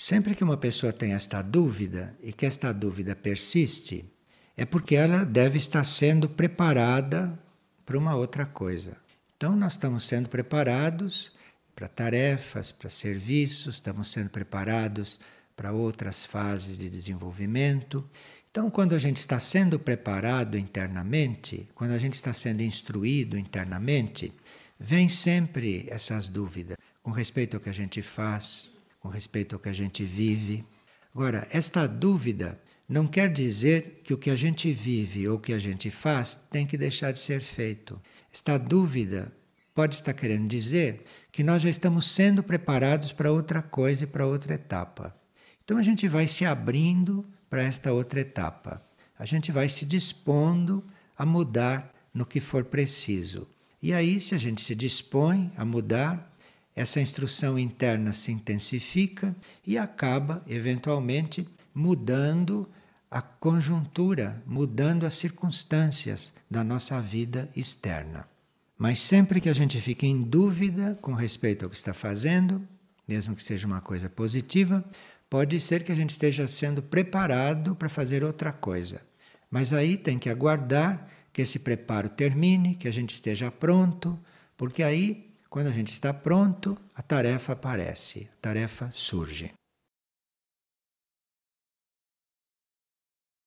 Sempre que uma pessoa tem esta dúvida e que esta dúvida persiste, é porque ela deve estar sendo preparada para uma outra coisa. Então, nós estamos sendo preparados para tarefas, para serviços, estamos sendo preparados para outras fases de desenvolvimento. Então, quando a gente está sendo preparado internamente, quando a gente está sendo instruído internamente, vem sempre essas dúvidas com respeito ao que a gente faz, com respeito ao que a gente vive. Agora, esta dúvida não quer dizer que o que a gente vive ou o que a gente faz tem que deixar de ser feito. Esta dúvida pode estar querendo dizer que nós já estamos sendo preparados para outra coisa e para outra etapa. Então a gente vai se abrindo para esta outra etapa. A gente vai se dispondo a mudar no que for preciso. E aí, se a gente se dispõe a mudar, essa instrução interna se intensifica e acaba, eventualmente, mudando a conjuntura, mudando as circunstâncias da nossa vida externa. Mas sempre que a gente fica em dúvida com respeito ao que está fazendo, mesmo que seja uma coisa positiva, pode ser que a gente esteja sendo preparado para fazer outra coisa. Mas aí tem que aguardar que esse preparo termine, que a gente esteja pronto, porque aí quando a gente está pronto, a tarefa aparece, a tarefa surge.